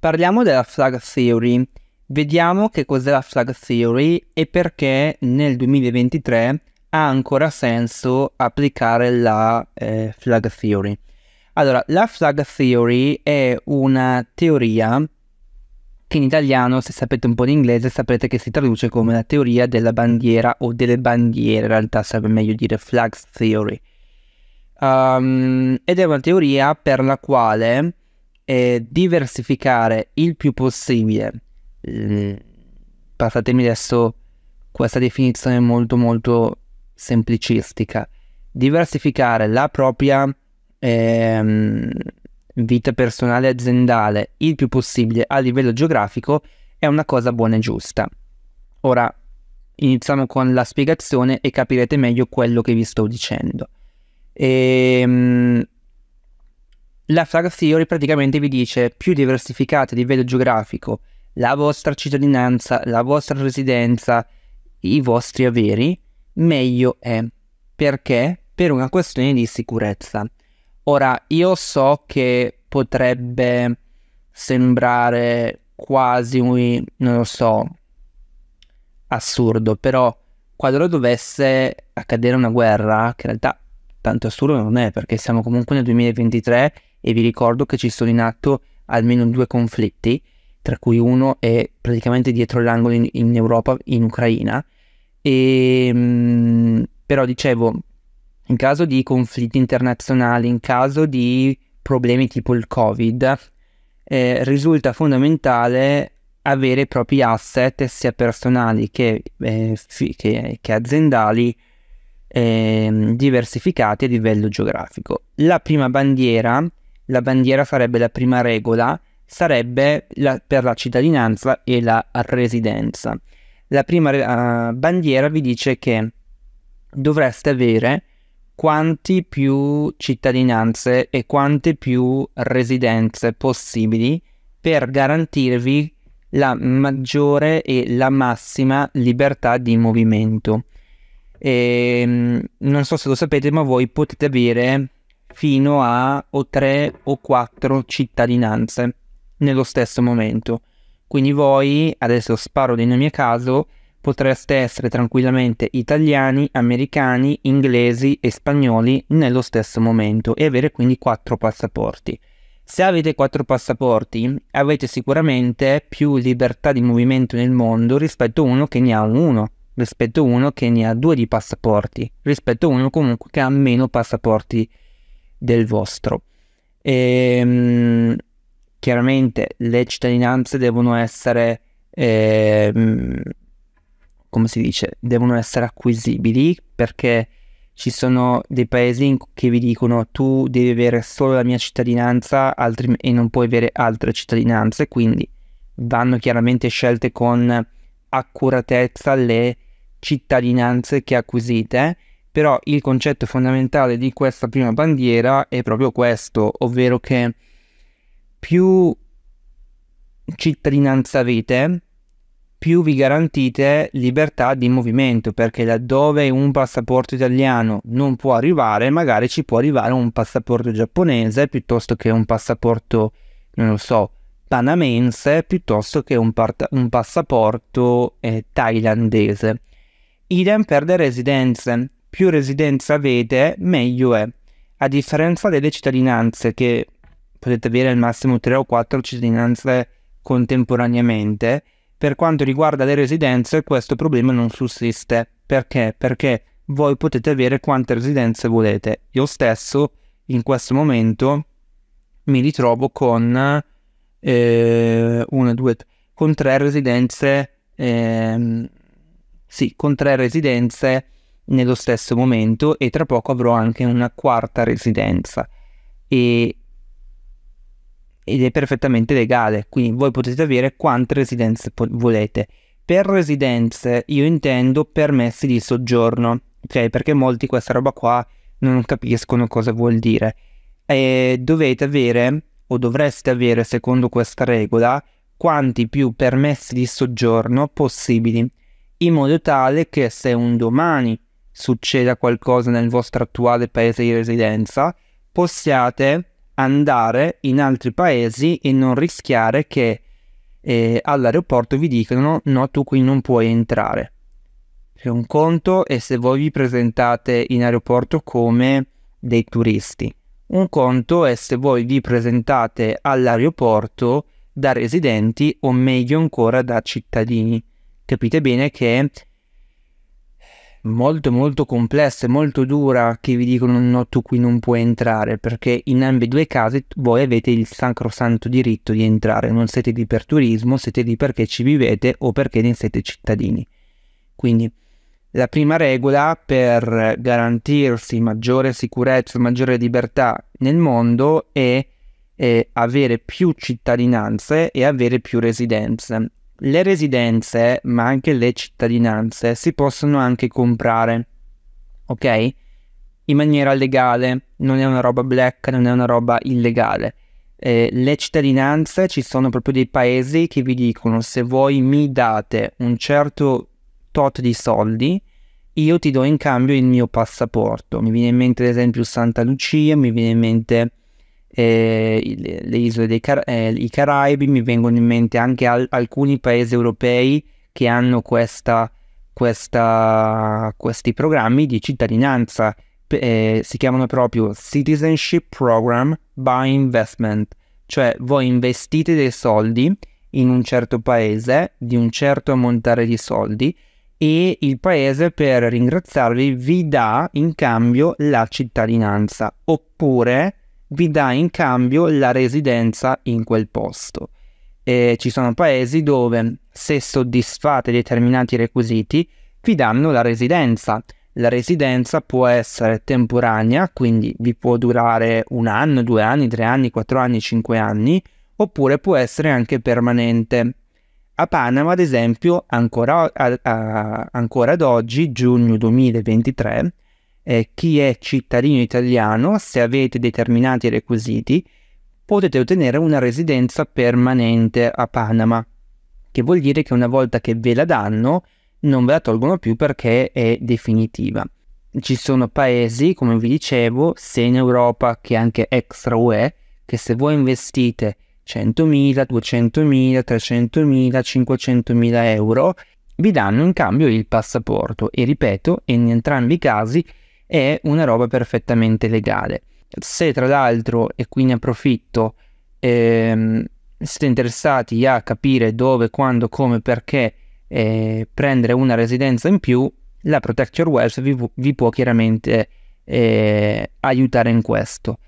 Parliamo della flag theory. Vediamo che cos'è la flag theory e perché nel 2023 ha ancora senso applicare la eh, flag theory. Allora, la flag theory è una teoria che in italiano, se sapete un po' l'inglese, inglese, saprete che si traduce come la teoria della bandiera o delle bandiere, in realtà sarebbe meglio dire flag theory. Um, ed è una teoria per la quale eh, diversificare il più possibile. Mm, passatemi adesso questa definizione molto molto semplicistica. Diversificare la propria ehm, vita personale e aziendale il più possibile a livello geografico è una cosa buona e giusta. Ora iniziamo con la spiegazione e capirete meglio quello che vi sto dicendo. E, ehm, la flag theory praticamente vi dice più diversificate a livello geografico la vostra cittadinanza, la vostra residenza, i vostri averi, meglio è. Perché? Per una questione di sicurezza. Ora, io so che potrebbe sembrare quasi, un, non lo so, assurdo, però qualora dovesse accadere una guerra, che in realtà tanto assurdo non è perché siamo comunque nel 2023 e vi ricordo che ci sono in atto almeno due conflitti, tra cui uno è praticamente dietro l'angolo in, in Europa, in Ucraina. E, mm, però dicevo, in caso di conflitti internazionali, in caso di problemi tipo il Covid, eh, risulta fondamentale avere i propri asset sia personali che, eh, fi- che, che aziendali eh, diversificati a livello geografico. La prima bandiera la bandiera sarebbe la prima regola, sarebbe la, per la cittadinanza e la residenza. La prima uh, bandiera vi dice che dovreste avere quanti più cittadinanze e quante più residenze possibili per garantirvi la maggiore e la massima libertà di movimento. E, ehm, non so se lo sapete, ma voi potete avere fino a o tre o quattro cittadinanze nello stesso momento. Quindi voi, adesso sparo dei nomi a caso, potreste essere tranquillamente italiani, americani, inglesi e spagnoli nello stesso momento e avere quindi quattro passaporti. Se avete quattro passaporti avete sicuramente più libertà di movimento nel mondo rispetto a uno che ne ha uno, rispetto a uno che ne ha due di passaporti, rispetto a uno comunque che ha meno passaporti del vostro. E, ehm, chiaramente le cittadinanze devono essere, eh, come si dice, devono essere acquisibili perché ci sono dei paesi che vi dicono tu devi avere solo la mia cittadinanza altri, e non puoi avere altre cittadinanze, quindi vanno chiaramente scelte con accuratezza le cittadinanze che acquisite però il concetto fondamentale di questa prima bandiera è proprio questo, ovvero che più cittadinanza avete, più vi garantite libertà di movimento, perché laddove un passaporto italiano non può arrivare, magari ci può arrivare un passaporto giapponese piuttosto che un passaporto, non lo so, panamense, piuttosto che un, part- un passaporto eh, thailandese. Idem per le residenze più residenza avete, meglio è. A differenza delle cittadinanze, che potete avere al massimo 3 o 4 cittadinanze contemporaneamente, per quanto riguarda le residenze questo problema non sussiste. Perché? Perché voi potete avere quante residenze volete. Io stesso in questo momento mi ritrovo con, eh, una, due, con tre residenze. Eh, sì, con tre residenze nello stesso momento e tra poco avrò anche una quarta residenza e, ed è perfettamente legale, quindi voi potete avere quante residenze po- volete. Per residenze io intendo permessi di soggiorno, ok? Perché molti questa roba qua non capiscono cosa vuol dire. E dovete avere, o dovreste avere secondo questa regola, quanti più permessi di soggiorno possibili, in modo tale che se un domani succeda qualcosa nel vostro attuale paese di residenza, possiate andare in altri paesi e non rischiare che eh, all'aeroporto vi dicano no, tu qui non puoi entrare. È un conto e se voi vi presentate in aeroporto come dei turisti. Un conto è se voi vi presentate all'aeroporto da residenti o meglio ancora da cittadini. Capite bene che molto molto complessa e molto dura che vi dicono no tu qui non puoi entrare perché in ambedue i casi voi avete il sacrosanto diritto di entrare non siete lì per turismo siete lì perché ci vivete o perché ne siete cittadini quindi la prima regola per garantirsi maggiore sicurezza maggiore libertà nel mondo è avere più cittadinanze e avere più residenze le residenze, ma anche le cittadinanze, si possono anche comprare, ok? In maniera legale, non è una roba black, non è una roba illegale. Eh, le cittadinanze ci sono proprio dei paesi che vi dicono se voi mi date un certo tot di soldi, io ti do in cambio il mio passaporto. Mi viene in mente ad esempio Santa Lucia, mi viene in mente eh, le isole dei Car- eh, i Caraibi, mi vengono in mente anche al- alcuni paesi europei che hanno questa, questa, questi programmi di cittadinanza. Eh, si chiamano proprio Citizenship Program by Investment, cioè voi investite dei soldi in un certo paese di un certo ammontare di soldi e il paese per ringraziarvi vi dà in cambio la cittadinanza oppure vi dà in cambio la residenza in quel posto. E ci sono paesi dove se soddisfate determinati requisiti vi danno la residenza. La residenza può essere temporanea, quindi vi può durare un anno, due anni, tre anni, quattro anni, cinque anni, oppure può essere anche permanente. A Panama, ad esempio, ancora, a, a, ancora ad oggi, giugno 2023, eh, chi è cittadino italiano, se avete determinati requisiti, potete ottenere una residenza permanente a Panama, che vuol dire che una volta che ve la danno, non ve la tolgono più perché è definitiva. Ci sono paesi, come vi dicevo, sia in Europa che anche extra UE, che se voi investite 100.000, 200.000, 300.000, 500.000 euro, vi danno in cambio il passaporto e ripeto, in entrambi i casi è una roba perfettamente legale. Se tra l'altro, e qui ne approfitto, ehm, siete interessati a capire dove, quando, come, perché eh, prendere una residenza in più, la Protect Your Wealth vi, vi può chiaramente eh, aiutare in questo.